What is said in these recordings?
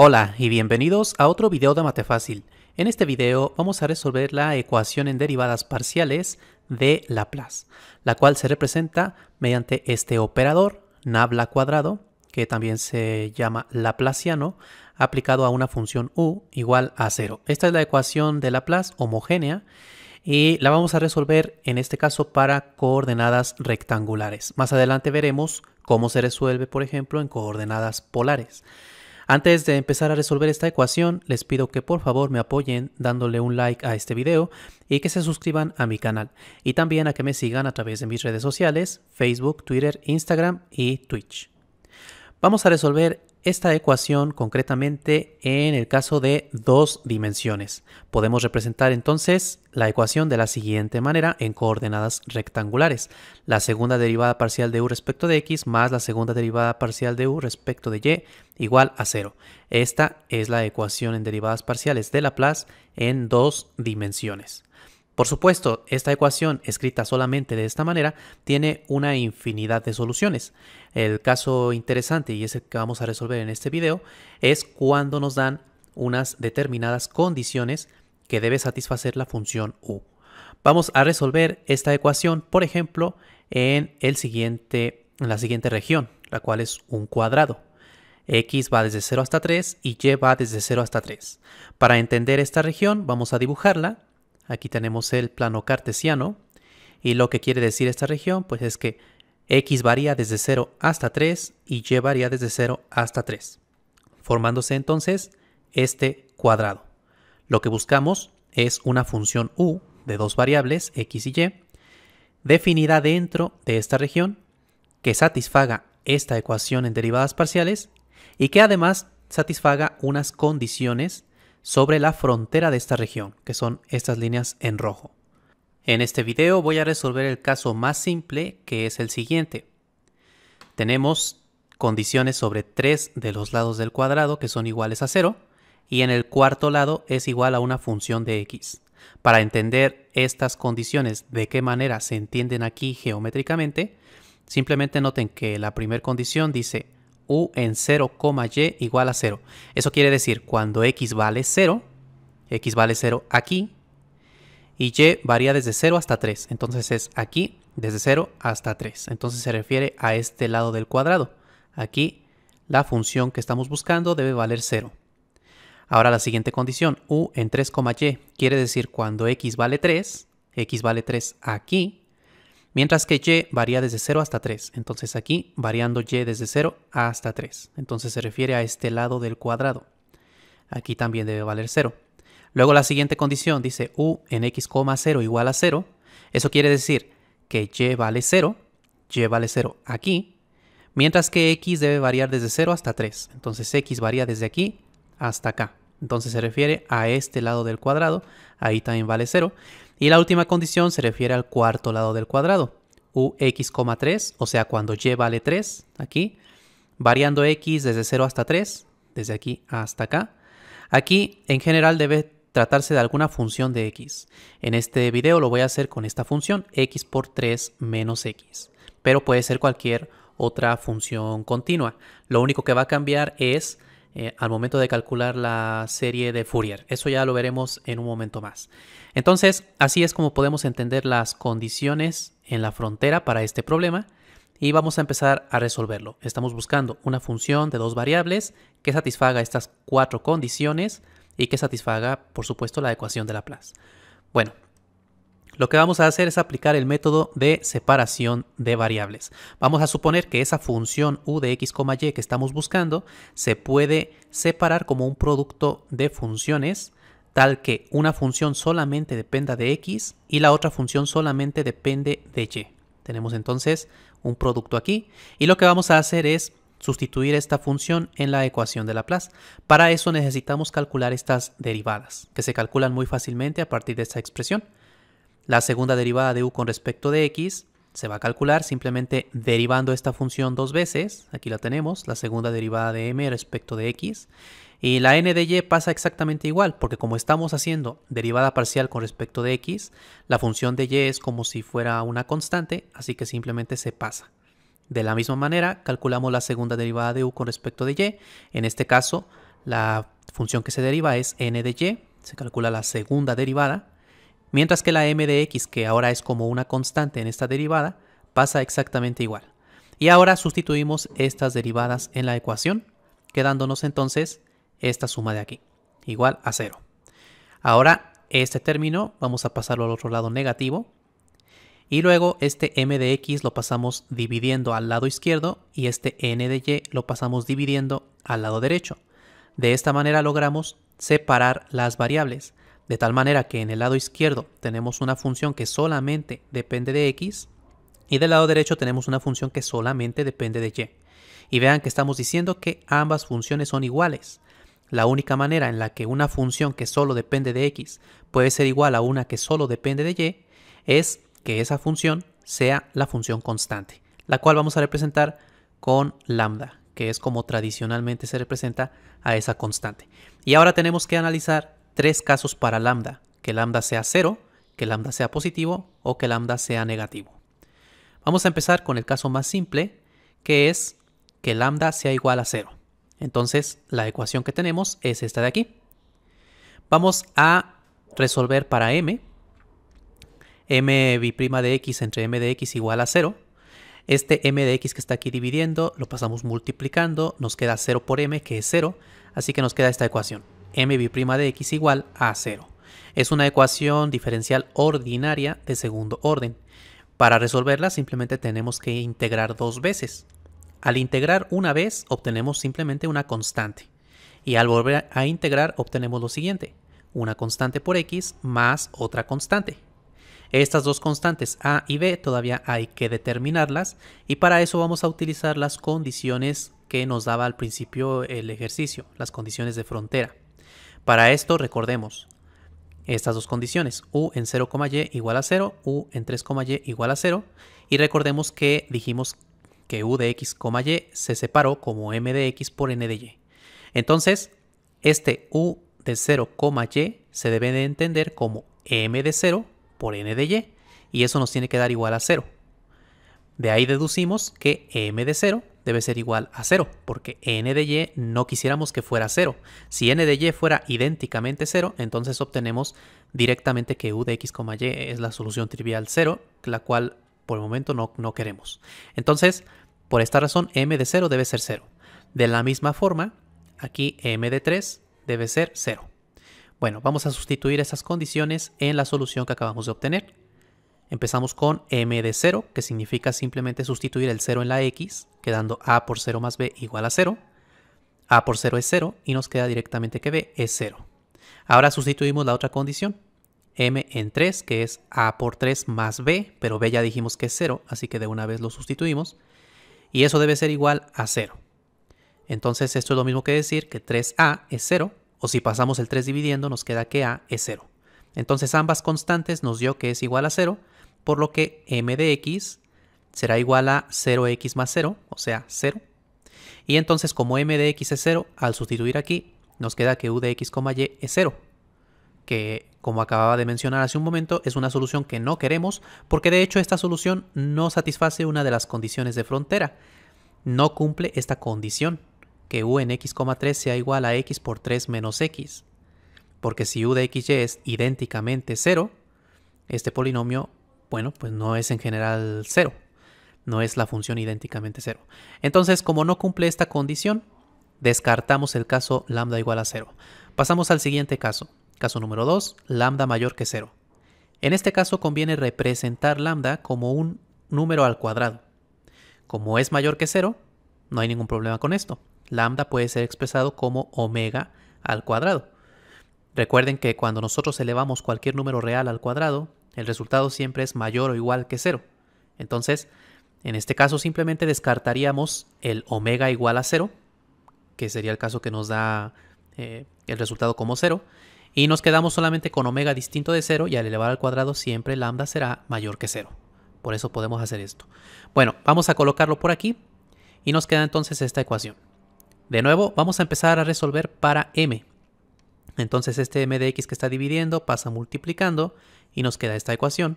Hola y bienvenidos a otro video de Mate Fácil. En este video vamos a resolver la ecuación en derivadas parciales de Laplace, la cual se representa mediante este operador, nabla cuadrado, que también se llama laplaciano, aplicado a una función u igual a cero. Esta es la ecuación de Laplace homogénea y la vamos a resolver en este caso para coordenadas rectangulares. Más adelante veremos cómo se resuelve, por ejemplo, en coordenadas polares. Antes de empezar a resolver esta ecuación, les pido que por favor me apoyen dándole un like a este video y que se suscriban a mi canal. Y también a que me sigan a través de mis redes sociales, Facebook, Twitter, Instagram y Twitch. Vamos a resolver esta ecuación concretamente en el caso de dos dimensiones. Podemos representar entonces la ecuación de la siguiente manera en coordenadas rectangulares. La segunda derivada parcial de u respecto de x más la segunda derivada parcial de u respecto de y igual a cero. Esta es la ecuación en derivadas parciales de Laplace en dos dimensiones. Por supuesto, esta ecuación escrita solamente de esta manera tiene una infinidad de soluciones. El caso interesante y es el que vamos a resolver en este video es cuando nos dan unas determinadas condiciones que debe satisfacer la función u. Vamos a resolver esta ecuación, por ejemplo, en, el siguiente, en la siguiente región, la cual es un cuadrado x va desde 0 hasta 3 y y va desde 0 hasta 3. Para entender esta región vamos a dibujarla Aquí tenemos el plano cartesiano. Y lo que quiere decir esta región, pues es que x varía desde 0 hasta 3 y y varía desde 0 hasta 3, formándose entonces este cuadrado. Lo que buscamos es una función u de dos variables, x y y, definida dentro de esta región, que satisfaga esta ecuación en derivadas parciales y que además satisfaga unas condiciones sobre la frontera de esta región, que son estas líneas en rojo. En este video voy a resolver el caso más simple, que es el siguiente. Tenemos condiciones sobre tres de los lados del cuadrado que son iguales a cero y en el cuarto lado es igual a una función de x. Para entender estas condiciones, de qué manera se entienden aquí geométricamente, simplemente noten que la primera condición dice u en 0, y igual a 0. Eso quiere decir cuando x vale 0, x vale 0 aquí, y y varía desde 0 hasta 3. Entonces es aquí, desde 0 hasta 3. Entonces se refiere a este lado del cuadrado. Aquí la función que estamos buscando debe valer 0. Ahora la siguiente condición, u en 3, y, quiere decir cuando x vale 3, x vale 3 aquí, Mientras que y varía desde 0 hasta 3. Entonces aquí variando y desde 0 hasta 3. Entonces se refiere a este lado del cuadrado. Aquí también debe valer 0. Luego la siguiente condición dice u en x, 0 igual a 0. Eso quiere decir que y vale 0. Y vale 0 aquí. Mientras que x debe variar desde 0 hasta 3. Entonces x varía desde aquí hasta acá. Entonces se refiere a este lado del cuadrado, ahí también vale 0. Y la última condición se refiere al cuarto lado del cuadrado, ux,3, o sea, cuando y vale 3, aquí, variando x desde 0 hasta 3, desde aquí hasta acá. Aquí, en general, debe tratarse de alguna función de x. En este video lo voy a hacer con esta función, x por 3 menos x. Pero puede ser cualquier otra función continua. Lo único que va a cambiar es eh, al momento de calcular la serie de Fourier. Eso ya lo veremos en un momento más. Entonces, así es como podemos entender las condiciones en la frontera para este problema y vamos a empezar a resolverlo. Estamos buscando una función de dos variables que satisfaga estas cuatro condiciones y que satisfaga, por supuesto, la ecuación de Laplace. Bueno, lo que vamos a hacer es aplicar el método de separación de variables. Vamos a suponer que esa función u de x, y que estamos buscando se puede separar como un producto de funciones tal que una función solamente dependa de x y la otra función solamente depende de y. Tenemos entonces un producto aquí y lo que vamos a hacer es sustituir esta función en la ecuación de Laplace. Para eso necesitamos calcular estas derivadas, que se calculan muy fácilmente a partir de esta expresión. La segunda derivada de u con respecto de x se va a calcular simplemente derivando esta función dos veces. Aquí la tenemos, la segunda derivada de m respecto de x. Y la n de y pasa exactamente igual, porque como estamos haciendo derivada parcial con respecto de x, la función de y es como si fuera una constante, así que simplemente se pasa. De la misma manera, calculamos la segunda derivada de u con respecto de y. En este caso, la función que se deriva es n de y, se calcula la segunda derivada, Mientras que la m de x, que ahora es como una constante en esta derivada, pasa exactamente igual. Y ahora sustituimos estas derivadas en la ecuación, quedándonos entonces esta suma de aquí, igual a 0. Ahora este término vamos a pasarlo al otro lado negativo, y luego este m de x lo pasamos dividiendo al lado izquierdo y este n de y lo pasamos dividiendo al lado derecho. De esta manera logramos separar las variables de tal manera que en el lado izquierdo tenemos una función que solamente depende de x y del lado derecho tenemos una función que solamente depende de y. Y vean que estamos diciendo que ambas funciones son iguales. La única manera en la que una función que solo depende de x puede ser igual a una que solo depende de y es que esa función sea la función constante, la cual vamos a representar con lambda, que es como tradicionalmente se representa a esa constante. Y ahora tenemos que analizar tres casos para lambda, que lambda sea cero, que lambda sea positivo o que lambda sea negativo. Vamos a empezar con el caso más simple, que es que lambda sea igual a cero. Entonces, la ecuación que tenemos es esta de aquí. Vamos a resolver para m, m' de x entre m de x igual a 0. Este m de x que está aquí dividiendo lo pasamos multiplicando, nos queda 0 por m que es 0, así que nos queda esta ecuación mv' de x igual a 0. Es una ecuación diferencial ordinaria de segundo orden. Para resolverla simplemente tenemos que integrar dos veces. Al integrar una vez obtenemos simplemente una constante. Y al volver a integrar obtenemos lo siguiente. Una constante por x más otra constante. Estas dos constantes a y b todavía hay que determinarlas y para eso vamos a utilizar las condiciones que nos daba al principio el ejercicio, las condiciones de frontera. Para esto recordemos estas dos condiciones, u en 0,y igual a 0, u en 3,y igual a 0, y recordemos que dijimos que u de x, y se separó como m de x por n de y. Entonces, este u de 0,y se debe de entender como m de 0 por n de y, y eso nos tiene que dar igual a 0. De ahí deducimos que m de 0 debe ser igual a 0, porque n de y no quisiéramos que fuera 0. Si n de y fuera idénticamente 0, entonces obtenemos directamente que u de x, y es la solución trivial 0, la cual por el momento no, no queremos. Entonces, por esta razón, m de 0 debe ser 0. De la misma forma, aquí m de 3 debe ser 0. Bueno, vamos a sustituir esas condiciones en la solución que acabamos de obtener. Empezamos con m de 0, que significa simplemente sustituir el 0 en la x, quedando a por 0 más b igual a 0. a por 0 es 0 y nos queda directamente que b es 0. Ahora sustituimos la otra condición, m en 3, que es a por 3 más b, pero b ya dijimos que es 0, así que de una vez lo sustituimos. Y eso debe ser igual a 0. Entonces esto es lo mismo que decir que 3a es 0, o si pasamos el 3 dividiendo nos queda que a es 0. Entonces ambas constantes nos dio que es igual a 0, por lo que m de x será igual a 0x más 0, o sea, 0. Y entonces como m de x es 0, al sustituir aquí, nos queda que u de x, y es 0, que como acababa de mencionar hace un momento, es una solución que no queremos, porque de hecho esta solución no satisface una de las condiciones de frontera. No cumple esta condición, que u en x,3 sea igual a x por 3 menos x. Porque si u de y es idénticamente 0, este polinomio bueno, pues no es en general cero. No es la función idénticamente cero. Entonces, como no cumple esta condición, descartamos el caso lambda igual a cero. Pasamos al siguiente caso. Caso número 2, lambda mayor que cero. En este caso conviene representar lambda como un número al cuadrado. Como es mayor que cero, no hay ningún problema con esto. Lambda puede ser expresado como omega al cuadrado. Recuerden que cuando nosotros elevamos cualquier número real al cuadrado, el resultado siempre es mayor o igual que 0. Entonces, en este caso simplemente descartaríamos el omega igual a 0, que sería el caso que nos da eh, el resultado como 0, y nos quedamos solamente con omega distinto de 0 y al elevar al cuadrado siempre lambda será mayor que 0. Por eso podemos hacer esto. Bueno, vamos a colocarlo por aquí y nos queda entonces esta ecuación. De nuevo, vamos a empezar a resolver para m. Entonces este m de x que está dividiendo pasa multiplicando y nos queda esta ecuación.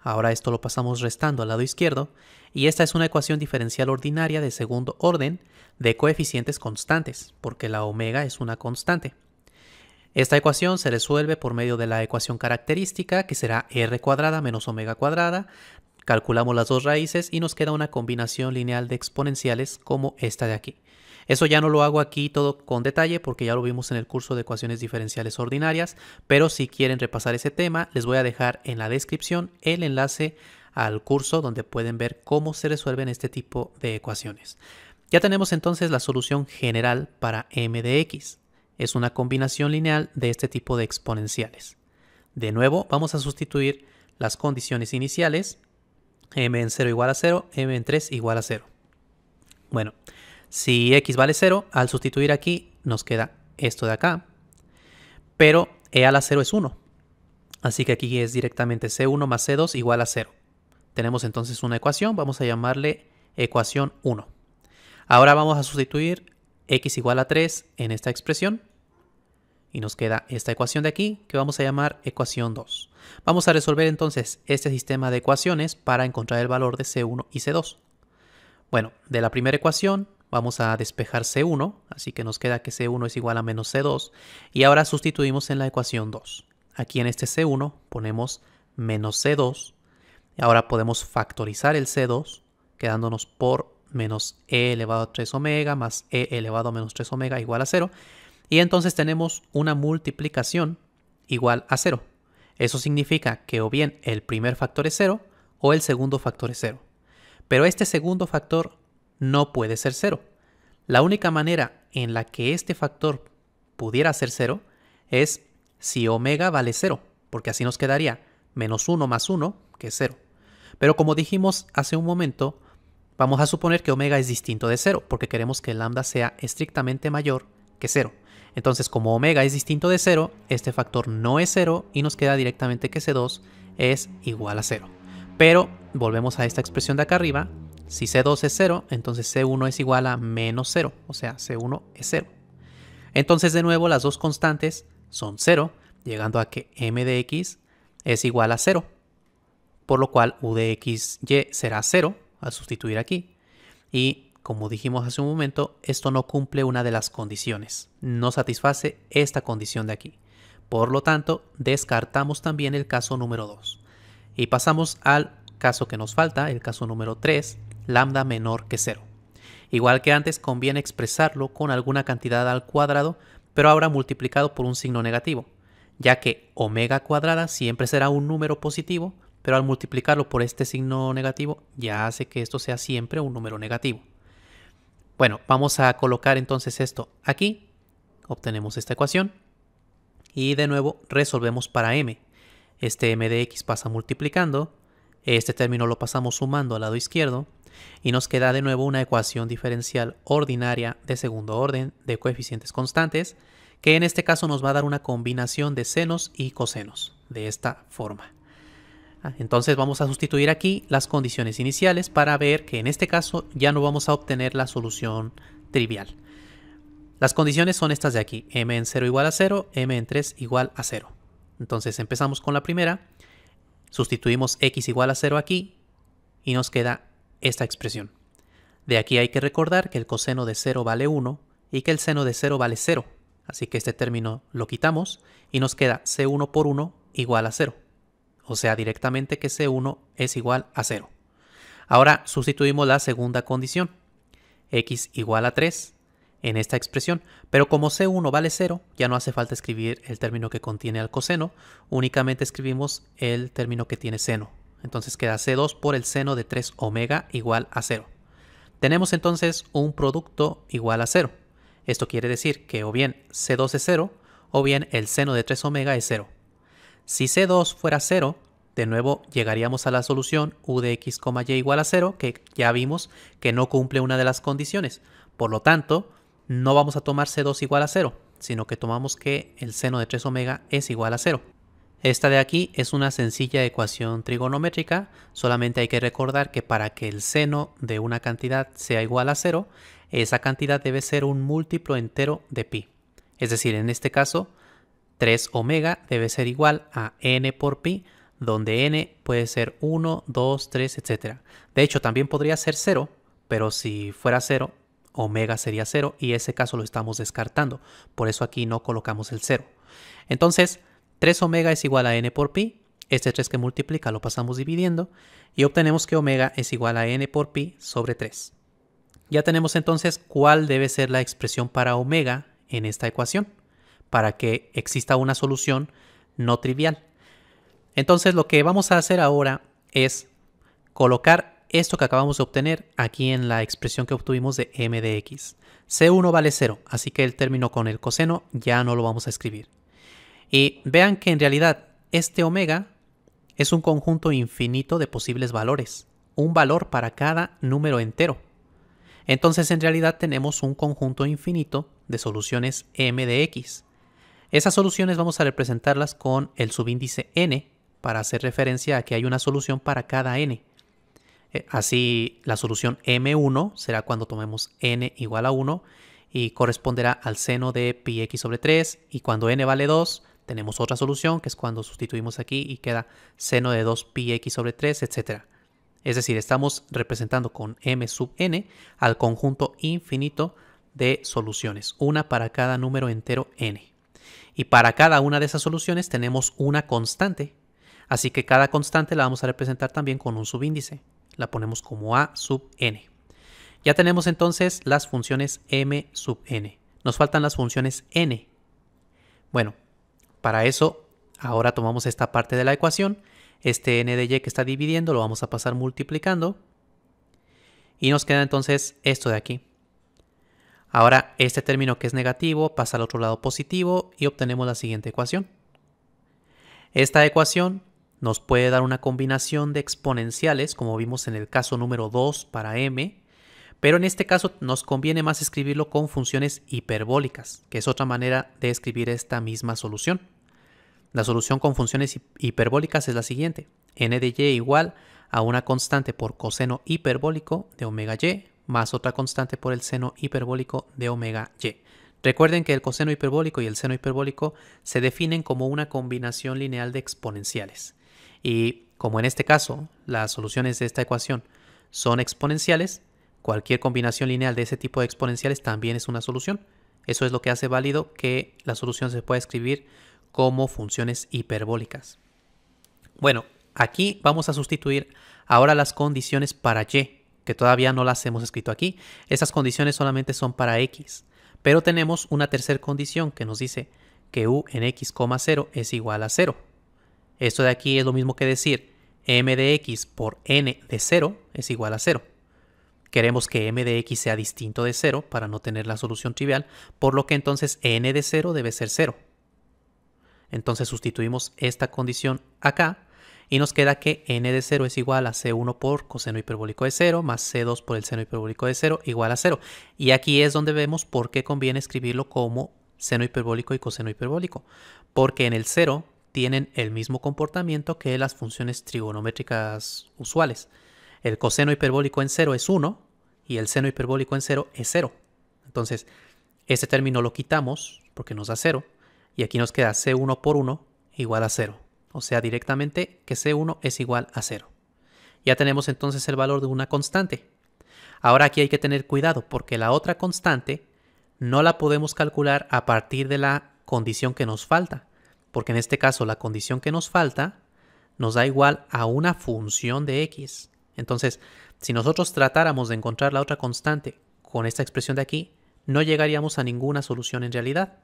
Ahora esto lo pasamos restando al lado izquierdo, y esta es una ecuación diferencial ordinaria de segundo orden de coeficientes constantes, porque la omega es una constante. Esta ecuación se resuelve por medio de la ecuación característica, que será r cuadrada menos omega cuadrada. Calculamos las dos raíces y nos queda una combinación lineal de exponenciales como esta de aquí. Eso ya no lo hago aquí todo con detalle porque ya lo vimos en el curso de ecuaciones diferenciales ordinarias, pero si quieren repasar ese tema, les voy a dejar en la descripción el enlace al curso donde pueden ver cómo se resuelven este tipo de ecuaciones. Ya tenemos entonces la solución general para m de x. Es una combinación lineal de este tipo de exponenciales. De nuevo, vamos a sustituir las condiciones iniciales, m en 0 igual a 0, m en 3 igual a 0. Bueno, si x vale 0, al sustituir aquí nos queda esto de acá. Pero e a la 0 es 1. Así que aquí es directamente c1 más c2 igual a 0. Tenemos entonces una ecuación, vamos a llamarle ecuación 1. Ahora vamos a sustituir x igual a 3 en esta expresión. Y nos queda esta ecuación de aquí que vamos a llamar ecuación 2. Vamos a resolver entonces este sistema de ecuaciones para encontrar el valor de C1 y C2. Bueno, de la primera ecuación Vamos a despejar C1, así que nos queda que C1 es igual a menos C2. Y ahora sustituimos en la ecuación 2. Aquí en este C1 ponemos menos C2. Y Ahora podemos factorizar el C2, quedándonos por menos E elevado a 3 omega más E elevado a menos 3 omega igual a 0. Y entonces tenemos una multiplicación igual a 0. Eso significa que o bien el primer factor es 0 o el segundo factor es 0. Pero este segundo factor no puede ser cero. La única manera en la que este factor pudiera ser cero es si omega vale cero, porque así nos quedaría menos 1 más 1, que es cero. Pero como dijimos hace un momento, vamos a suponer que omega es distinto de cero, porque queremos que lambda sea estrictamente mayor que cero. Entonces, como omega es distinto de 0, este factor no es 0 y nos queda directamente que C2 es igual a 0. Pero volvemos a esta expresión de acá arriba, si C2 es 0, entonces C1 es igual a menos 0, o sea, C1 es 0. Entonces de nuevo las dos constantes son 0, llegando a que M de X es igual a 0, por lo cual U de y será 0 al sustituir aquí. Y como dijimos hace un momento, esto no cumple una de las condiciones, no satisface esta condición de aquí. Por lo tanto, descartamos también el caso número 2. Y pasamos al caso que nos falta, el caso número 3, lambda menor que 0. Igual que antes, conviene expresarlo con alguna cantidad al cuadrado, pero ahora multiplicado por un signo negativo, ya que omega cuadrada siempre será un número positivo, pero al multiplicarlo por este signo negativo ya hace que esto sea siempre un número negativo. Bueno, vamos a colocar entonces esto aquí, obtenemos esta ecuación y de nuevo resolvemos para m. Este m de x pasa multiplicando, este término lo pasamos sumando al lado izquierdo, y nos queda de nuevo una ecuación diferencial ordinaria de segundo orden de coeficientes constantes, que en este caso nos va a dar una combinación de senos y cosenos, de esta forma. Ah, entonces vamos a sustituir aquí las condiciones iniciales para ver que en este caso ya no vamos a obtener la solución trivial. Las condiciones son estas de aquí, m en 0 igual a 0, m en 3 igual a 0. Entonces empezamos con la primera, sustituimos x igual a 0 aquí y nos queda esta expresión. De aquí hay que recordar que el coseno de 0 vale 1 y que el seno de 0 vale 0, así que este término lo quitamos y nos queda C1 por 1 igual a 0, o sea directamente que C1 es igual a 0. Ahora sustituimos la segunda condición, x igual a 3, en esta expresión, pero como C1 vale 0, ya no hace falta escribir el término que contiene al coseno, únicamente escribimos el término que tiene seno, entonces queda C2 por el seno de 3 omega igual a 0. Tenemos entonces un producto igual a 0. Esto quiere decir que o bien C2 es 0 o bien el seno de 3 omega es 0. Si C2 fuera 0, de nuevo llegaríamos a la solución U de x, y igual a 0, que ya vimos que no cumple una de las condiciones. Por lo tanto, no vamos a tomar C2 igual a 0, sino que tomamos que el seno de 3 omega es igual a 0. Esta de aquí es una sencilla ecuación trigonométrica, solamente hay que recordar que para que el seno de una cantidad sea igual a cero, esa cantidad debe ser un múltiplo entero de pi. Es decir, en este caso, 3 omega debe ser igual a n por pi, donde n puede ser 1, 2, 3, etc. De hecho, también podría ser 0, pero si fuera 0, omega sería 0 y ese caso lo estamos descartando. Por eso aquí no colocamos el 0. Entonces, 3 omega es igual a n por pi, este 3 que multiplica lo pasamos dividiendo y obtenemos que omega es igual a n por pi sobre 3. Ya tenemos entonces cuál debe ser la expresión para omega en esta ecuación, para que exista una solución no trivial. Entonces lo que vamos a hacer ahora es colocar esto que acabamos de obtener aquí en la expresión que obtuvimos de m de x. C1 vale 0, así que el término con el coseno ya no lo vamos a escribir. Y vean que en realidad este omega es un conjunto infinito de posibles valores, un valor para cada número entero. Entonces en realidad tenemos un conjunto infinito de soluciones m de x. Esas soluciones vamos a representarlas con el subíndice n para hacer referencia a que hay una solución para cada n. Eh, así la solución m1 será cuando tomemos n igual a 1 y corresponderá al seno de pi x sobre 3 y cuando n vale 2 tenemos otra solución que es cuando sustituimos aquí y queda seno de 2 pi x sobre 3, etc. Es decir, estamos representando con m sub n al conjunto infinito de soluciones, una para cada número entero n. Y para cada una de esas soluciones tenemos una constante, así que cada constante la vamos a representar también con un subíndice. La ponemos como a sub n. Ya tenemos entonces las funciones m sub n. Nos faltan las funciones n. Bueno, para eso, ahora tomamos esta parte de la ecuación, este n de y que está dividiendo lo vamos a pasar multiplicando, y nos queda entonces esto de aquí. Ahora este término que es negativo pasa al otro lado positivo y obtenemos la siguiente ecuación. Esta ecuación nos puede dar una combinación de exponenciales, como vimos en el caso número 2 para m, pero en este caso nos conviene más escribirlo con funciones hiperbólicas, que es otra manera de escribir esta misma solución. La solución con funciones hiperbólicas es la siguiente. n de y igual a una constante por coseno hiperbólico de omega y más otra constante por el seno hiperbólico de omega y. Recuerden que el coseno hiperbólico y el seno hiperbólico se definen como una combinación lineal de exponenciales. Y como en este caso las soluciones de esta ecuación son exponenciales, Cualquier combinación lineal de ese tipo de exponenciales también es una solución. Eso es lo que hace válido que la solución se pueda escribir como funciones hiperbólicas. Bueno, aquí vamos a sustituir ahora las condiciones para y, que todavía no las hemos escrito aquí. Esas condiciones solamente son para x. Pero tenemos una tercera condición que nos dice que u en x, es igual a 0. Esto de aquí es lo mismo que decir m de x por n de 0 es igual a 0. Queremos que m de x sea distinto de 0 para no tener la solución trivial, por lo que entonces n de 0 debe ser 0. Entonces sustituimos esta condición acá y nos queda que n de 0 es igual a c1 por coseno hiperbólico de 0 más c2 por el seno hiperbólico de 0 igual a 0. Y aquí es donde vemos por qué conviene escribirlo como seno hiperbólico y coseno hiperbólico, porque en el 0 tienen el mismo comportamiento que las funciones trigonométricas usuales el coseno hiperbólico en 0 es 1 y el seno hiperbólico en 0 es 0. Entonces, este término lo quitamos porque nos da 0 y aquí nos queda C1 por 1 igual a 0. O sea, directamente que C1 es igual a 0. Ya tenemos entonces el valor de una constante. Ahora aquí hay que tener cuidado porque la otra constante no la podemos calcular a partir de la condición que nos falta. Porque en este caso la condición que nos falta nos da igual a una función de x. Entonces, si nosotros tratáramos de encontrar la otra constante con esta expresión de aquí, no llegaríamos a ninguna solución en realidad.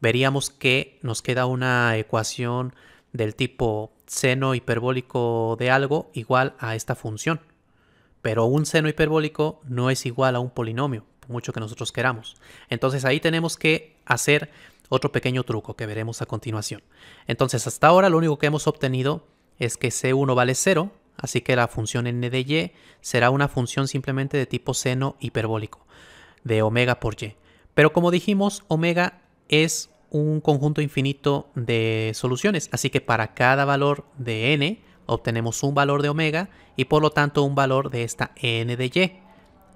Veríamos que nos queda una ecuación del tipo seno hiperbólico de algo igual a esta función. Pero un seno hiperbólico no es igual a un polinomio, por mucho que nosotros queramos. Entonces ahí tenemos que hacer otro pequeño truco que veremos a continuación. Entonces hasta ahora lo único que hemos obtenido es que C1 vale 0 Así que la función n de y será una función simplemente de tipo seno hiperbólico, de omega por y. Pero como dijimos, omega es un conjunto infinito de soluciones, así que para cada valor de n obtenemos un valor de omega y por lo tanto un valor de esta n de y.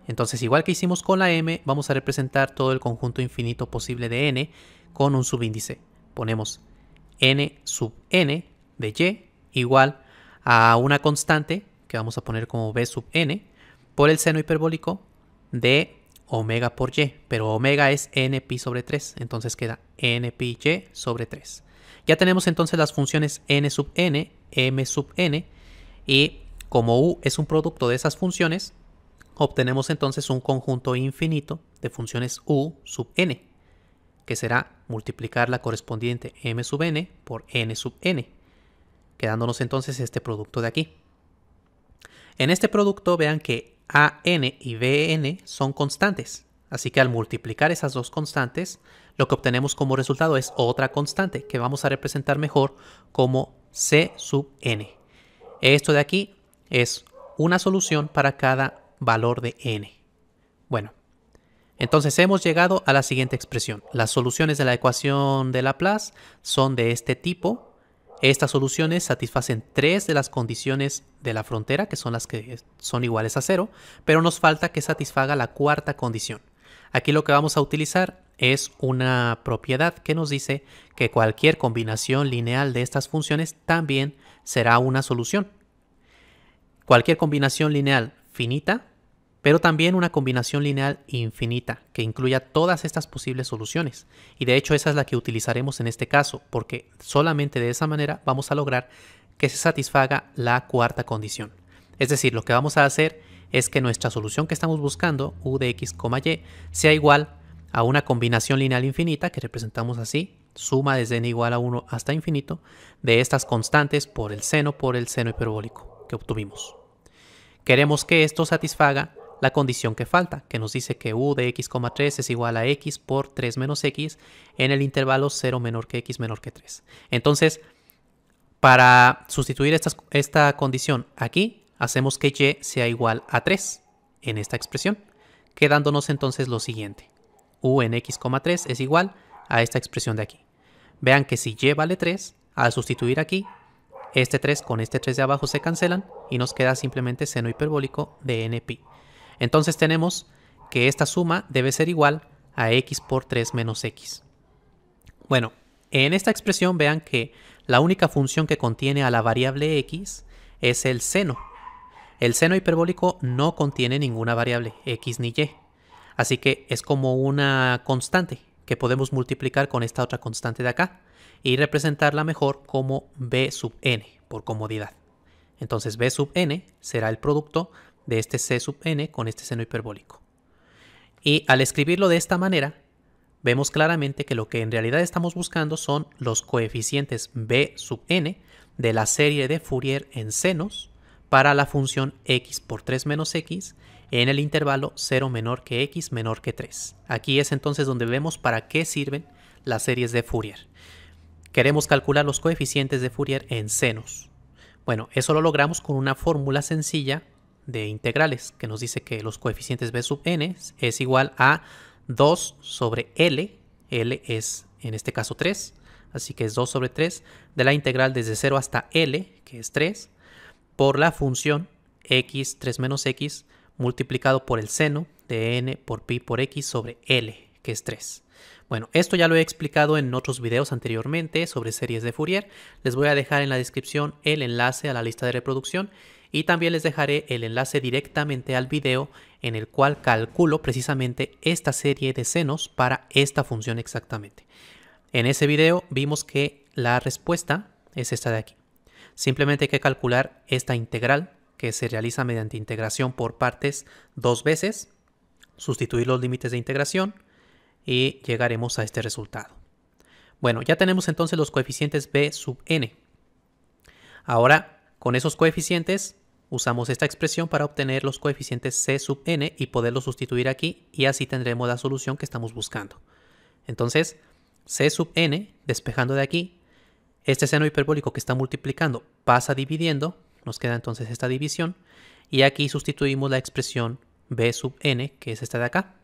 Entonces, igual que hicimos con la m, vamos a representar todo el conjunto infinito posible de n con un subíndice. Ponemos n sub n de y igual a una constante que vamos a poner como b sub n por el seno hiperbólico de omega por y, pero omega es n pi sobre 3, entonces queda n pi y sobre 3. Ya tenemos entonces las funciones n sub n, m sub n, y como u es un producto de esas funciones, obtenemos entonces un conjunto infinito de funciones u sub n, que será multiplicar la correspondiente m sub n por n sub n quedándonos entonces este producto de aquí. En este producto vean que a n y BN son constantes, así que al multiplicar esas dos constantes, lo que obtenemos como resultado es otra constante que vamos a representar mejor como C sub n. Esto de aquí es una solución para cada valor de n. Bueno, entonces hemos llegado a la siguiente expresión. Las soluciones de la ecuación de Laplace son de este tipo estas soluciones satisfacen tres de las condiciones de la frontera, que son las que son iguales a cero, pero nos falta que satisfaga la cuarta condición. Aquí lo que vamos a utilizar es una propiedad que nos dice que cualquier combinación lineal de estas funciones también será una solución. Cualquier combinación lineal finita pero también una combinación lineal infinita que incluya todas estas posibles soluciones. Y de hecho esa es la que utilizaremos en este caso, porque solamente de esa manera vamos a lograr que se satisfaga la cuarta condición. Es decir, lo que vamos a hacer es que nuestra solución que estamos buscando, u de x, y, sea igual a una combinación lineal infinita que representamos así, suma desde n igual a 1 hasta infinito, de estas constantes por el seno por el seno hiperbólico que obtuvimos. Queremos que esto satisfaga la condición que falta, que nos dice que u de x,3 es igual a x por 3 menos x en el intervalo 0 menor que x menor que 3. Entonces, para sustituir esta, esta condición aquí, hacemos que y sea igual a 3 en esta expresión, quedándonos entonces lo siguiente. u en x,3 es igual a esta expresión de aquí. Vean que si y vale 3, al sustituir aquí, este 3 con este 3 de abajo se cancelan y nos queda simplemente seno hiperbólico de npi. Entonces tenemos que esta suma debe ser igual a x por 3 menos x. Bueno, en esta expresión vean que la única función que contiene a la variable x es el seno. El seno hiperbólico no contiene ninguna variable x ni y. Así que es como una constante que podemos multiplicar con esta otra constante de acá y representarla mejor como b sub n por comodidad. Entonces b sub n será el producto de este C sub n con este seno hiperbólico. Y al escribirlo de esta manera, vemos claramente que lo que en realidad estamos buscando son los coeficientes b sub n de la serie de Fourier en senos para la función x por 3 menos x en el intervalo 0 menor que x menor que 3. Aquí es entonces donde vemos para qué sirven las series de Fourier. Queremos calcular los coeficientes de Fourier en senos. Bueno, eso lo logramos con una fórmula sencilla de integrales, que nos dice que los coeficientes b sub n es igual a 2 sobre L, L es en este caso 3, así que es 2 sobre 3, de la integral desde 0 hasta L, que es 3, por la función x, 3 menos x, multiplicado por el seno de n por pi por x sobre L, que es 3. Bueno, esto ya lo he explicado en otros videos anteriormente sobre series de Fourier. Les voy a dejar en la descripción el enlace a la lista de reproducción y también les dejaré el enlace directamente al video en el cual calculo precisamente esta serie de senos para esta función exactamente. En ese video vimos que la respuesta es esta de aquí. Simplemente hay que calcular esta integral que se realiza mediante integración por partes dos veces, sustituir los límites de integración y llegaremos a este resultado. Bueno, ya tenemos entonces los coeficientes b sub n. Ahora con esos coeficientes usamos esta expresión para obtener los coeficientes c sub n y poderlos sustituir aquí y así tendremos la solución que estamos buscando. Entonces, c sub n, despejando de aquí, este seno hiperbólico que está multiplicando pasa dividiendo, nos queda entonces esta división, y aquí sustituimos la expresión b sub n, que es esta de acá,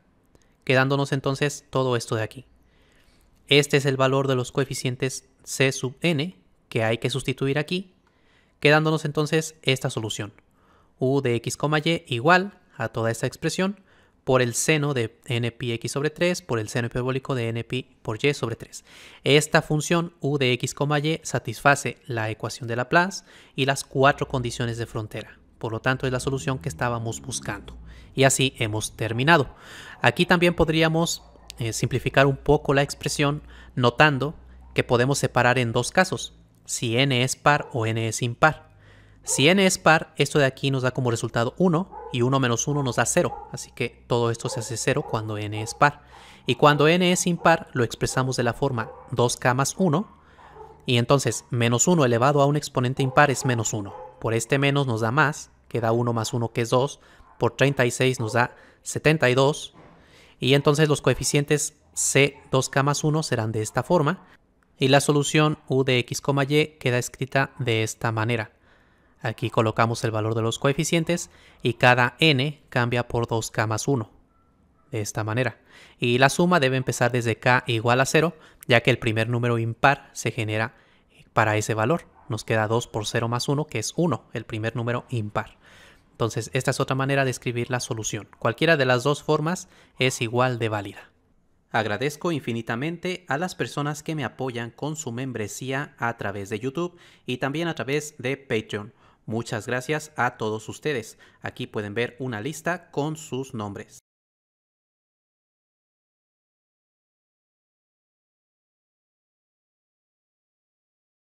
quedándonos entonces todo esto de aquí. Este es el valor de los coeficientes c sub n que hay que sustituir aquí quedándonos entonces esta solución. u de x, y igual a toda esta expresión por el seno de n x sobre 3 por el seno hiperbólico de np por y sobre 3. Esta función u de x, y satisface la ecuación de Laplace y las cuatro condiciones de frontera. Por lo tanto, es la solución que estábamos buscando. Y así hemos terminado. Aquí también podríamos eh, simplificar un poco la expresión notando que podemos separar en dos casos si n es par o n es impar. Si n es par, esto de aquí nos da como resultado 1 y 1 menos 1 nos da 0, así que todo esto se hace 0 cuando n es par. Y cuando n es impar, lo expresamos de la forma 2k más 1, y entonces menos 1 elevado a un exponente impar es menos 1. Por este menos nos da más, que da 1 más 1 que es 2, por 36 nos da 72, y entonces los coeficientes C2K más 1 serán de esta forma y la solución u de x, y queda escrita de esta manera. Aquí colocamos el valor de los coeficientes y cada n cambia por 2k más 1, de esta manera. Y la suma debe empezar desde k igual a 0, ya que el primer número impar se genera para ese valor. Nos queda 2 por 0 más 1, que es 1, el primer número impar. Entonces, esta es otra manera de escribir la solución. Cualquiera de las dos formas es igual de válida. Agradezco infinitamente a las personas que me apoyan con su membresía a través de YouTube y también a través de Patreon. Muchas gracias a todos ustedes. Aquí pueden ver una lista con sus nombres.